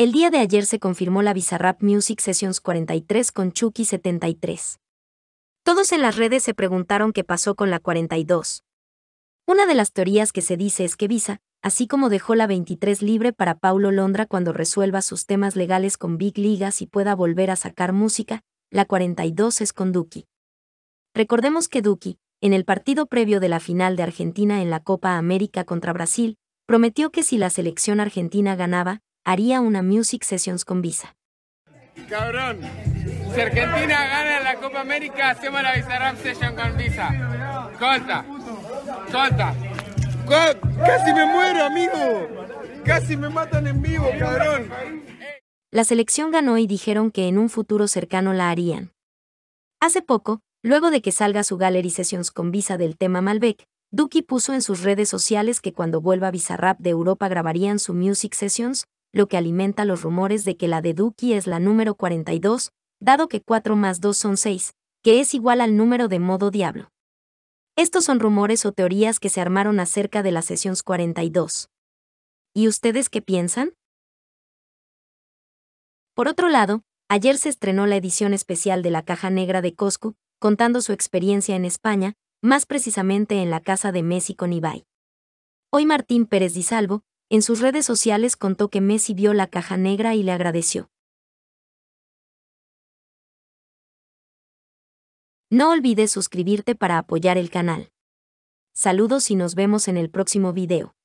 El día de ayer se confirmó la Bizarrap Music Sessions 43 con Chucky 73. Todos en las redes se preguntaron qué pasó con la 42. Una de las teorías que se dice es que Visa, así como dejó la 23 libre para Paulo Londra cuando resuelva sus temas legales con Big Ligas y pueda volver a sacar música, la 42 es con Duki. Recordemos que Duki, en el partido previo de la final de Argentina en la Copa América contra Brasil, prometió que si la selección argentina ganaba, haría una Music Sessions con Visa. Cabrón, si Argentina gana la Copa América, hacemos la Visa Rap Session con Visa. Conta, conta. Casi me muero, amigo. Casi me matan en vivo, cabrón. La selección ganó y dijeron que en un futuro cercano la harían. Hace poco, luego de que salga su Gallery Sessions con Visa del tema Malbec, Duki puso en sus redes sociales que cuando vuelva Bizarrap de Europa grabarían su Music Sessions, lo que alimenta los rumores de que la de Duki es la número 42, dado que 4 más 2 son 6, que es igual al número de modo diablo. Estos son rumores o teorías que se armaron acerca de las sesiones 42. ¿Y ustedes qué piensan? Por otro lado, ayer se estrenó la edición especial de la Caja Negra de Cosco, contando su experiencia en España, más precisamente en la casa de Messi con Ibai. Hoy Martín Pérez Disalvo, en sus redes sociales contó que Messi vio la caja negra y le agradeció. No olvides suscribirte para apoyar el canal. Saludos y nos vemos en el próximo video.